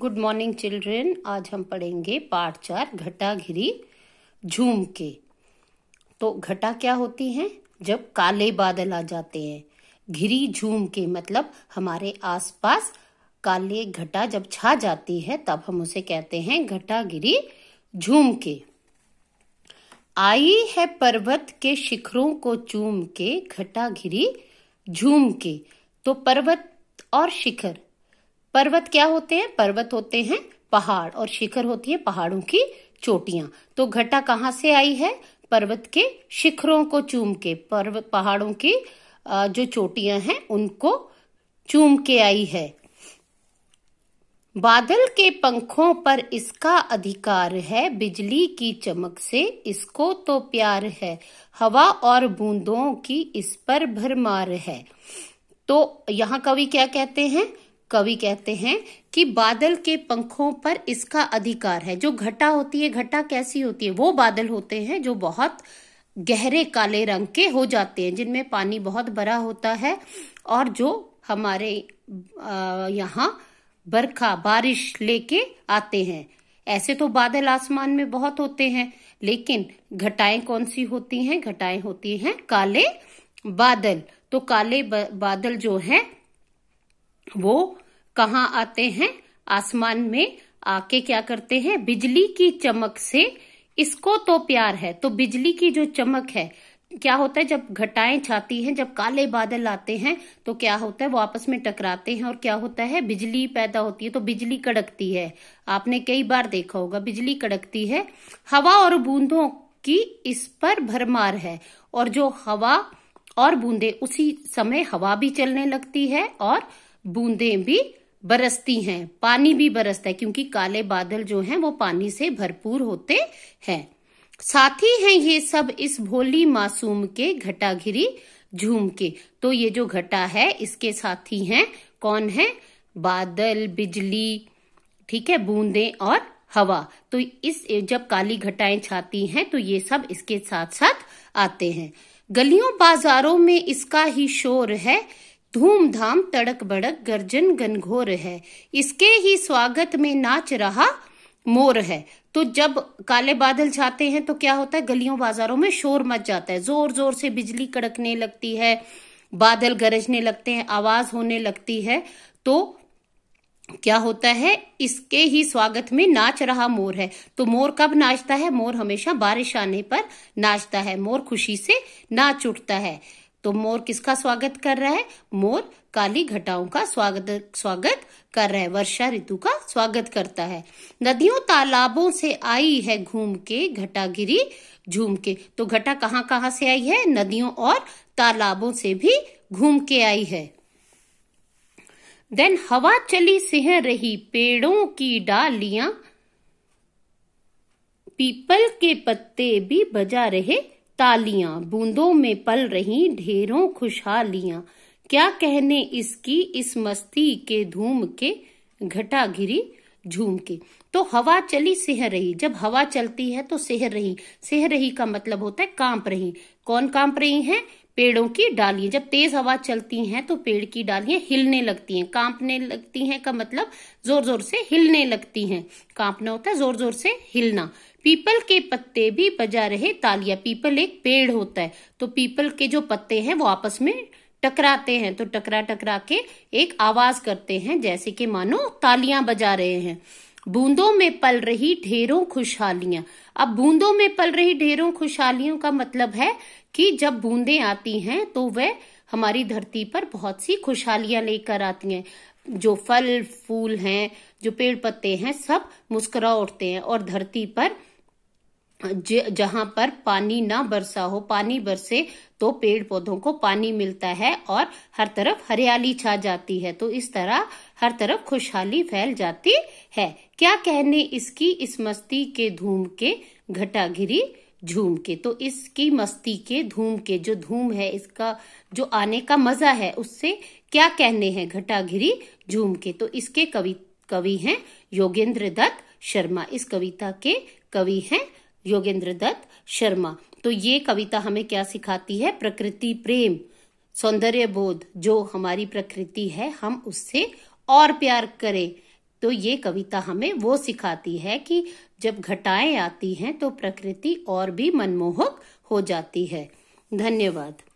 good morning children आज हम पढ़ेंगे पार्ट चार घटा घिरी झूम के तो घटा क्या होती है जब काले बादल आ जाते हैं घिरी झूम के मतलब हमारे आसपास काले घटा जब छा जाती है तब हम उसे कहते हैं घटा घिरी झूम के आई है पर्वत के शिखरों को चूम के घटा घिरी झूम के तो पर्वत और शिखर पर्वत क्या होते हैं पर्वत होते हैं पहाड़ और शिखर होती है पहाड़ों की चोटियां तो घटा कहाँ से आई है पर्वत के शिखरों को चूम के पर्वत पहाड़ों की जो चोटियां हैं उनको चूम के आई है बादल के पंखों पर इसका अधिकार है बिजली की चमक से इसको तो प्यार है हवा और बूंदों की इस पर भरमार है तो यहाँ कवि क्या कहते हैं कवि कहते हैं कि बादल के पंखों पर इसका अधिकार है जो घटा होती है घटा कैसी होती है वो बादल होते हैं जो बहुत गहरे काले रंग के हो जाते हैं जिनमें पानी बहुत भरा होता है और जो हमारे यहाँ बरखा बारिश लेके आते हैं ऐसे तो बादल आसमान में बहुत होते हैं लेकिन घटाएं कौन सी होती हैं घटाएं होती हैं काले बादल तो काले बादल जो हैं वो कहाँ आते हैं आसमान में आके क्या करते हैं बिजली की चमक से इसको तो प्यार है तो बिजली की जो चमक है क्या होता है जब घटाएं छाती हैं जब काले बादल आते हैं तो क्या होता है वो आपस में टकराते हैं और क्या होता है बिजली पैदा होती है तो बिजली कड़कती है आपने कई बार देखा होगा बिजली कड़कती है हवा और बूंदों की इस पर भरमार है और जो हवा और बूंदे उसी समय हवा भी चलने लगती है और बूंदें भी बरसती हैं पानी भी बरसता है क्योंकि काले बादल जो हैं वो पानी से भरपूर होते हैं साथी हैं ये सब इस भोली मासूम के घटाघिरी झूम के तो ये जो घटा है इसके साथी हैं कौन है बादल बिजली ठीक है बूंदे और हवा तो इस जब काली घटाएं छाती हैं तो ये सब इसके साथ साथ आते हैं गलियों बाजारों में इसका ही शोर है धूमधाम तड़क बड़क गर्जन गनघोर है इसके ही स्वागत में नाच रहा मोर है तो जब काले बादल छाते हैं तो क्या होता है गलियों बाजारों में शोर मच जाता है जोर जोर से बिजली कड़कने लगती है बादल गरजने लगते हैं आवाज होने लगती है तो क्या होता है इसके ही स्वागत में नाच रहा मोर है तो मोर कब नाचता है मोर हमेशा बारिश आने पर नाचता है मोर खुशी से नाच उठता है तो मोर किसका स्वागत कर रहा है मोर काली घटाओं का स्वागत स्वागत कर रहा है वर्षा ऋतु का स्वागत करता है नदियों तालाबों से आई है घूम के घटागिरी झूम के तो घटा कहाँ कहाँ से आई है नदियों और तालाबों से भी घूम के आई है देन हवा चली सिंह रही पेड़ों की डालियां पीपल के पत्ते भी बजा रहे तालियां बूंदों में पल रही ढेरों खुशहालियां क्या कहने इसकी इस मस्ती के धूम के घटा घिरी झूम के तो हवा चली सह रही जब हवा चलती है तो सह रही सह रही का मतलब होता है कांप रही कौन कांप रही है पेड़ों की डालियां जब तेज हवा चलती हैं तो पेड़ की डालियां हिलने लगती हैं कांपने लगती हैं का मतलब जोर जोर से हिलने लगती हैं कांपना होता है जोर जोर से हिलना पीपल के पत्ते भी बजा रहे तालियां पीपल एक पेड़ होता है तो पीपल के जो पत्ते हैं वो आपस में टकराते हैं तो टकरा टकरा के एक आवाज करते हैं जैसे कि मानो तालियां बजा रहे हैं बूंदों में पल रही ढेरों खुशहालियां अब बूंदों में पल रही ढेरों खुशहालियों का मतलब है कि जब बूंदे आती हैं तो वह हमारी धरती पर बहुत सी खुशहालियां लेकर आती हैं जो फल फूल हैं जो पेड़ पत्ते हैं सब मुस्कुरा उठते हैं और धरती पर जहां पर पानी ना बरसा हो पानी बरसे तो पेड़ पौधों को पानी मिलता है और हर तरफ हरियाली छा जाती है तो इस तरह हर तरफ खुशहाली फैल जाती है क्या कहने इसकी इस मस्ती के धूम के घटा घिरी झूम के तो इसकी मस्ती के धूम के जो धूम है इसका जो आने का मजा है उससे क्या कहने हैं घटाघिरी झूम के तो इसके कवि कवि हैं योगेंद्र दत्त शर्मा इस कविता के कवि हैं योगेंद्र दत्त शर्मा तो ये कविता हमें क्या सिखाती है प्रकृति प्रेम सौंदर्य बोध जो हमारी प्रकृति है हम उससे और प्यार करें तो ये कविता हमें वो सिखाती है कि जब घटाएं आती हैं तो प्रकृति और भी मनमोहक हो जाती है धन्यवाद